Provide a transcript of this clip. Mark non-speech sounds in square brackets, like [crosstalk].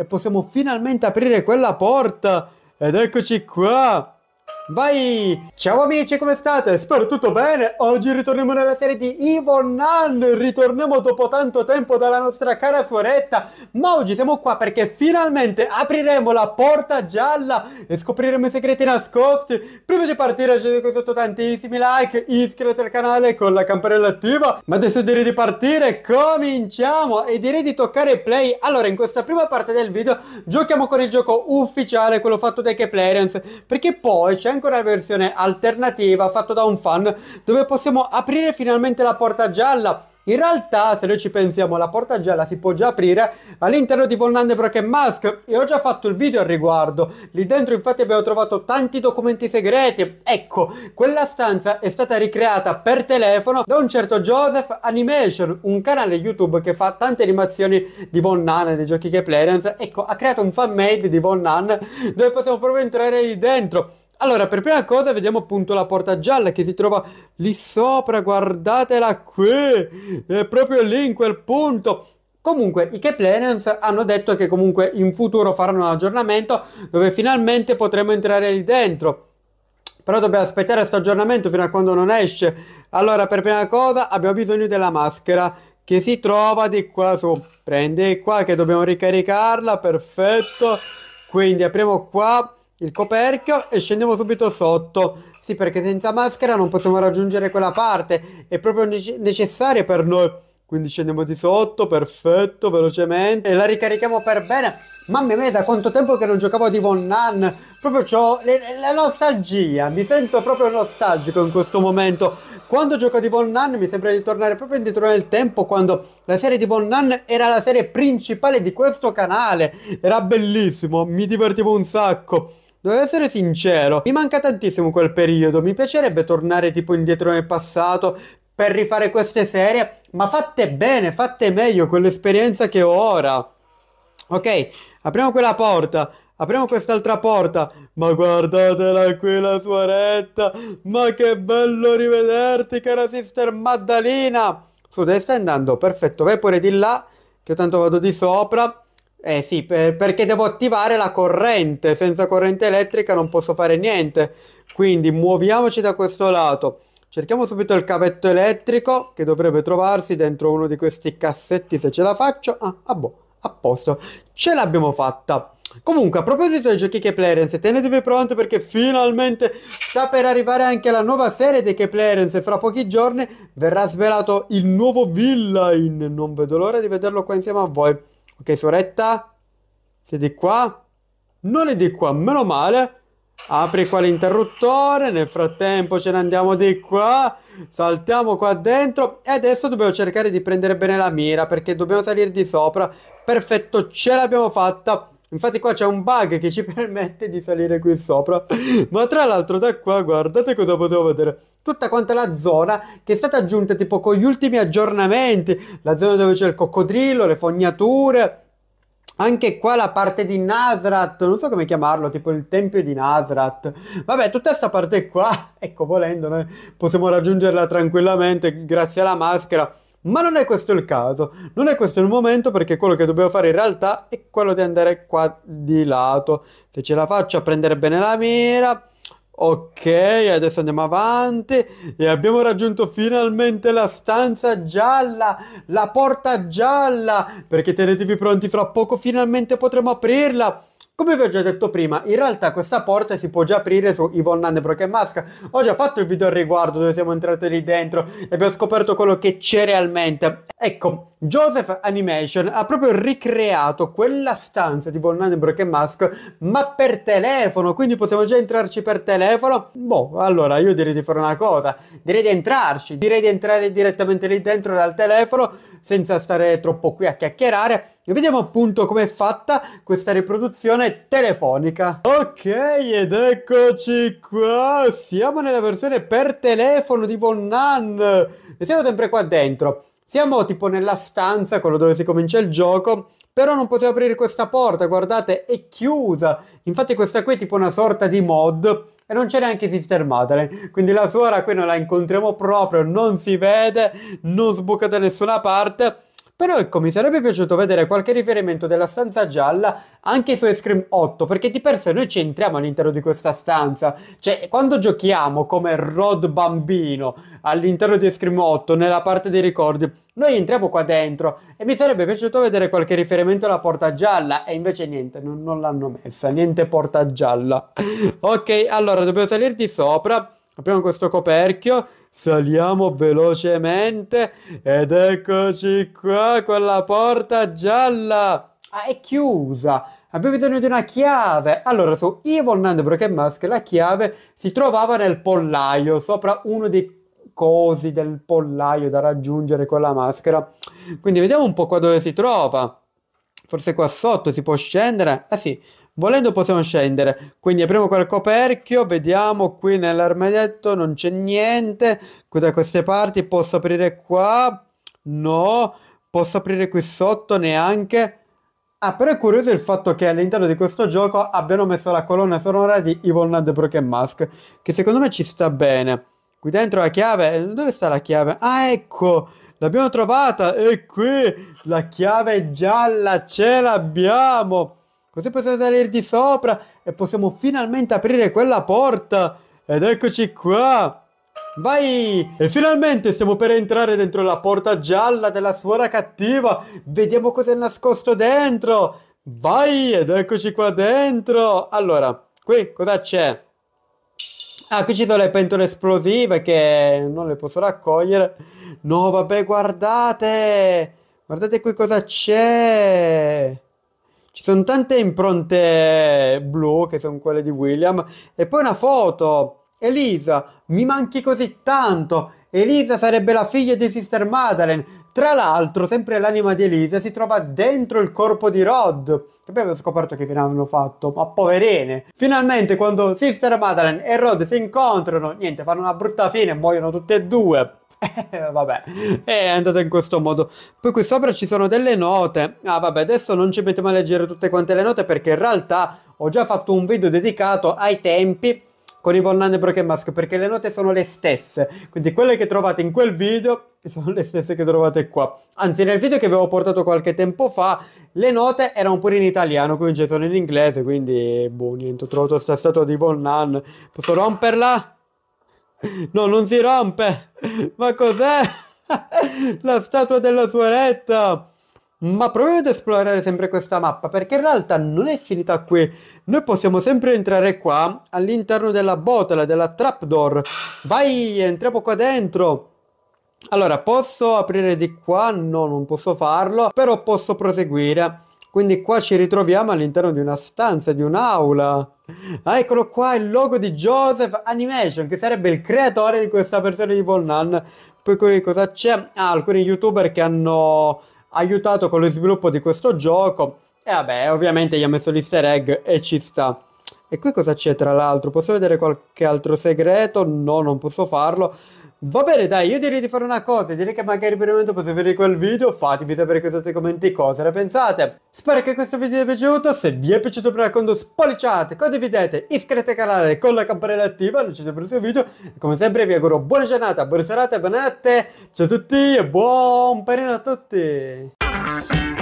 e possiamo finalmente aprire quella porta ed eccoci qua Vai! Ciao amici, come state? Spero tutto bene! Oggi ritorniamo nella serie di Evil Nan! Ritorniamo dopo tanto tempo dalla nostra cara suoretta! Ma oggi siamo qua perché finalmente apriremo la porta gialla e scopriremo i segreti nascosti! Prima di partire lasciate qui sotto tantissimi like, iscrivetevi al canale con la campanella attiva! Ma adesso direi di partire, cominciamo! E direi di toccare play! Allora, in questa prima parte del video giochiamo con il gioco ufficiale, quello fatto dai Keplerians, perché poi c'è anche ancora la versione alternativa fatta da un fan dove possiamo aprire finalmente la porta gialla in realtà, se noi ci pensiamo, la porta gialla si può già aprire all'interno di Von Brock e Mask. e ho già fatto il video al riguardo. Lì dentro infatti abbiamo trovato tanti documenti segreti. Ecco, quella stanza è stata ricreata per telefono da un certo Joseph Animation, un canale YouTube che fa tante animazioni di Von Nan e dei giochi che Clarence. Ecco, ha creato un fan made di Von Nan dove possiamo proprio entrare lì dentro. Allora, per prima cosa vediamo appunto la porta gialla che si trova lì sopra, guardatela qui, è proprio lì in quel punto. Comunque i Keplerans hanno detto che comunque in futuro faranno un aggiornamento dove finalmente potremo entrare lì dentro. Però dobbiamo aspettare questo aggiornamento fino a quando non esce. Allora, per prima cosa abbiamo bisogno della maschera che si trova di qua su. Prendi qua che dobbiamo ricaricarla, perfetto. Quindi apriamo qua il coperchio e scendiamo subito sotto. Sì, perché senza maschera non possiamo raggiungere quella parte, è proprio ne- necessaria per noi. Quindi scendiamo di sotto, perfetto, velocemente, e la ricarichiamo per bene. Mamma mia, da quanto tempo che non giocavo di Von Nan. Proprio c'ho la nostalgia, mi sento proprio nostalgico in questo momento. Quando gioco di Von Nan mi sembra di tornare proprio indietro nel tempo, quando la serie di Von Nan era la serie principale di questo canale. Era bellissimo, mi divertivo un sacco. Devo essere sincero, mi manca tantissimo quel periodo, mi piacerebbe tornare tipo indietro nel passato per rifare queste serie, ma fatte bene, fatte meglio con l'esperienza che ho ora. Ok, apriamo quella porta, apriamo quest'altra porta, ma guardatela qui la suoretta, ma che bello rivederti cara sister Maddalena. Su, dove stai andando? Perfetto, vai pure di là, che tanto vado di sopra. Eh sì, per, perché devo attivare la corrente, senza corrente elettrica non posso fare niente. Quindi muoviamoci da questo lato. Cerchiamo subito il cavetto elettrico che dovrebbe trovarsi dentro uno di questi cassetti se ce la faccio. Ah, ah boh, a posto. Ce l'abbiamo fatta. Comunque, a proposito dei giochi che tenetevi pronti perché finalmente sta per arrivare anche la nuova serie dei che Playerance. Fra pochi giorni verrà svelato il nuovo villain. Non vedo l'ora di vederlo qua insieme a voi. Ok, soretta, sei di qua? Non è di qua, meno male. Apri qua l'interruttore, nel frattempo ce ne andiamo di qua, saltiamo qua dentro e adesso dobbiamo cercare di prendere bene la mira perché dobbiamo salire di sopra. Perfetto, ce l'abbiamo fatta. Infatti qua c'è un bug che ci [laughs] permette di salire qui sopra. Ma tra l'altro da qua guardate cosa potevo vedere. Tutta quanta la zona che è stata aggiunta tipo con gli ultimi aggiornamenti. La zona dove c'è il coccodrillo, le fognature. Anche qua la parte di Nasrat, non so come chiamarlo, tipo il tempio di Nasrat. Vabbè, tutta questa parte qua, [laughs] ecco, volendo, noi possiamo raggiungerla tranquillamente grazie alla maschera ma non è questo il caso, non è questo il momento perché quello che dobbiamo fare in realtà è quello di andare qua di lato. Se ce la faccio a prendere bene la mira, ok, adesso andiamo avanti e abbiamo raggiunto finalmente la stanza gialla, la porta gialla, perché tenetevi pronti, fra poco finalmente potremo aprirla. Come vi ho già detto prima, in realtà questa porta si può già aprire su Yvonne Nandebrock e Mask. Ho già fatto il video al riguardo dove siamo entrati lì dentro e abbiamo scoperto quello che c'è realmente. Ecco, Joseph Animation ha proprio ricreato quella stanza di Von Brock e Musk, ma per telefono, quindi possiamo già entrarci per telefono. Boh, allora io direi di fare una cosa, direi di entrarci, direi di entrare direttamente lì dentro dal telefono senza stare troppo qui a chiacchierare. E vediamo appunto come è fatta questa riproduzione telefonica. Ok, ed eccoci qua. Siamo nella versione per telefono di Von Nan. E siamo sempre qua dentro. Siamo tipo nella stanza, quello dove si comincia il gioco, però non possiamo aprire questa porta, guardate, è chiusa. Infatti questa qui è tipo una sorta di mod e non c'è neanche Sister Madeleine, quindi la suora qui non la incontriamo proprio, non si vede, non sbuca da nessuna parte però ecco, mi sarebbe piaciuto vedere qualche riferimento della stanza gialla anche su Scream 8, perché di per sé noi ci entriamo all'interno di questa stanza. Cioè, quando giochiamo come Rod bambino all'interno di Scream 8, nella parte dei ricordi, noi entriamo qua dentro e mi sarebbe piaciuto vedere qualche riferimento alla porta gialla e invece niente, non, non l'hanno messa, niente porta gialla. [laughs] ok, allora dobbiamo salire di sopra, apriamo questo coperchio saliamo velocemente ed eccoci qua con la porta gialla. Ah, è chiusa. Abbiamo bisogno di una chiave. Allora, su Evil Nand Broken Mask la chiave si trovava nel pollaio, sopra uno dei cosi del pollaio da raggiungere con la maschera. Quindi vediamo un po' qua dove si trova. Forse qua sotto si può scendere. Ah sì, Volendo possiamo scendere, quindi apriamo quel coperchio, vediamo qui nell'armadietto non c'è niente, qui da queste parti posso aprire qua, no, posso aprire qui sotto neanche. Ah, però è curioso il fatto che all'interno di questo gioco abbiano messo la colonna sonora di Evil Nut Broken Mask, che secondo me ci sta bene. Qui dentro la chiave, dove sta la chiave? Ah, ecco, l'abbiamo trovata, è qui, la chiave gialla, ce l'abbiamo. Così possiamo salire di sopra e possiamo finalmente aprire quella porta. Ed eccoci qua. Vai! E finalmente stiamo per entrare dentro la porta gialla della suora cattiva. Vediamo cosa è nascosto dentro. Vai! Ed eccoci qua dentro. Allora, qui cosa c'è? Ah, qui ci sono le pentole esplosive che non le posso raccogliere. No, vabbè, guardate! Guardate qui cosa c'è! Ci sono tante impronte blu che sono quelle di William e poi una foto. Elisa, mi manchi così tanto. Elisa sarebbe la figlia di Sister Madeleine. Tra l'altro, sempre l'anima di Elisa si trova dentro il corpo di Rod. Che poi abbiamo scoperto che fine hanno fatto, ma poverine. Finalmente, quando Sister Madeleine e Rod si incontrano, niente, fanno una brutta fine e muoiono tutte e due. Eh, vabbè, eh, è andata in questo modo. Poi qui sopra ci sono delle note. Ah, vabbè, adesso non ci mettiamo a leggere tutte quante le note perché in realtà ho già fatto un video dedicato ai tempi con i Von Brock e Mask perché le note sono le stesse. Quindi quelle che trovate in quel video sono le stesse che trovate qua. Anzi, nel video che avevo portato qualche tempo fa, le note erano pure in italiano, qui invece sono in inglese, quindi boh, niente, ho trovato questa statua di Von Nan. Posso romperla? No, non si rompe! Ma cos'è? [laughs] La statua della suoretta! Ma proviamo ad esplorare sempre questa mappa, perché in realtà non è finita qui. Noi possiamo sempre entrare qua, all'interno della botola, della trapdoor. Vai, entriamo qua dentro! Allora, posso aprire di qua? No, non posso farlo, però posso proseguire. Quindi qua ci ritroviamo all'interno di una stanza, di un'aula. Ah, eccolo qua il logo di Joseph Animation, che sarebbe il creatore di questa versione di Volnan. Poi cosa c'è? Ah, alcuni youtuber che hanno aiutato con lo sviluppo di questo gioco. E vabbè, ovviamente gli ha messo l'easter egg e ci sta. E qui cosa c'è tra l'altro? Posso vedere qualche altro segreto? No, non posso farlo. Va bene, dai, io direi di fare una cosa, direi che magari per il momento posso vedere quel video, fatemi sapere qui sotto commenti cosa ne pensate. Spero che questo video vi sia piaciuto, se vi è piaciuto mi raccomando spolliciate, condividete, iscrivetevi al canale con la campanella attiva, non ci sono prossimi video, e come sempre vi auguro buona giornata, buona serata, buonanotte, ciao a tutti e buon panino a tutti!